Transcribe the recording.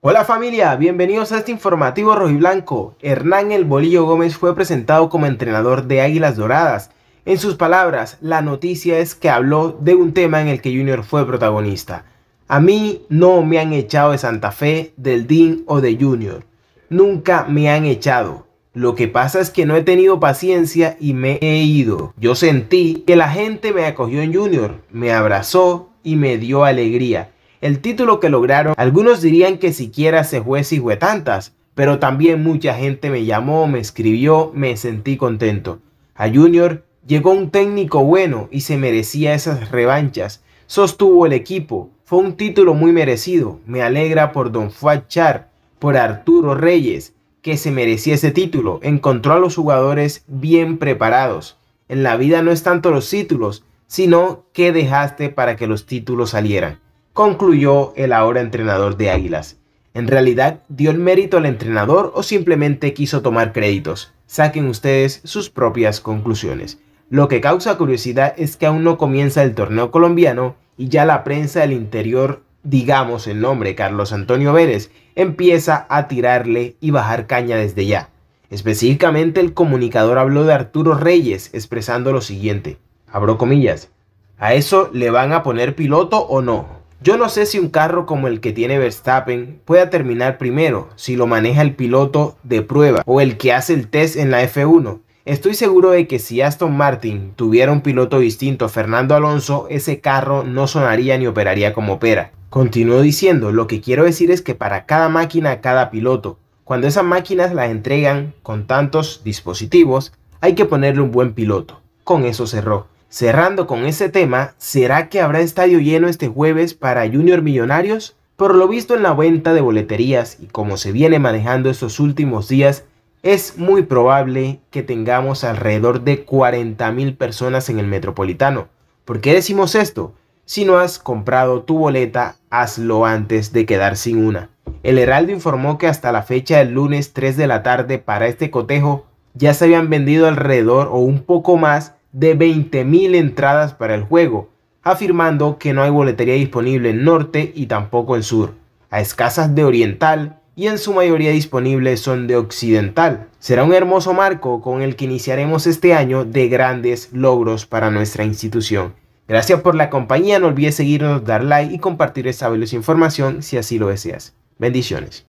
Hola familia, bienvenidos a este informativo Blanco. Hernán El Bolillo Gómez fue presentado como entrenador de Águilas Doradas. En sus palabras, la noticia es que habló de un tema en el que Junior fue protagonista. A mí no me han echado de Santa Fe, del DIN o de Junior. Nunca me han echado. Lo que pasa es que no he tenido paciencia y me he ido. Yo sentí que la gente me acogió en Junior, me abrazó y me dio alegría el título que lograron, algunos dirían que siquiera se fue tantas, pero también mucha gente me llamó, me escribió, me sentí contento. A Junior llegó un técnico bueno y se merecía esas revanchas. Sostuvo el equipo, fue un título muy merecido. Me alegra por Don Fuad Char, por Arturo Reyes, que se merecía ese título. Encontró a los jugadores bien preparados. En la vida no es tanto los títulos, sino qué dejaste para que los títulos salieran concluyó el ahora entrenador de Águilas. ¿En realidad dio el mérito al entrenador o simplemente quiso tomar créditos? Saquen ustedes sus propias conclusiones. Lo que causa curiosidad es que aún no comienza el torneo colombiano y ya la prensa del interior, digamos el nombre Carlos Antonio Vélez, empieza a tirarle y bajar caña desde ya. Específicamente el comunicador habló de Arturo Reyes expresando lo siguiente, abro comillas, ¿a eso le van a poner piloto o no? Yo no sé si un carro como el que tiene Verstappen pueda terminar primero si lo maneja el piloto de prueba o el que hace el test en la F1. Estoy seguro de que si Aston Martin tuviera un piloto distinto a Fernando Alonso, ese carro no sonaría ni operaría como opera. Continuó diciendo, lo que quiero decir es que para cada máquina, cada piloto, cuando esas máquinas las entregan con tantos dispositivos, hay que ponerle un buen piloto. Con eso cerró. Cerrando con ese tema, ¿será que habrá estadio lleno este jueves para Junior Millonarios? Por lo visto en la venta de boleterías y como se viene manejando estos últimos días, es muy probable que tengamos alrededor de 40.000 personas en el Metropolitano. ¿Por qué decimos esto? Si no has comprado tu boleta, hazlo antes de quedar sin una. El Heraldo informó que hasta la fecha del lunes 3 de la tarde para este cotejo ya se habían vendido alrededor o un poco más de 20.000 entradas para el juego, afirmando que no hay boletería disponible en norte y tampoco en sur, a escasas de oriental y en su mayoría disponibles son de occidental. Será un hermoso marco con el que iniciaremos este año de grandes logros para nuestra institución. Gracias por la compañía, no olvides seguirnos, dar like y compartir esta valiosa información si así lo deseas. Bendiciones.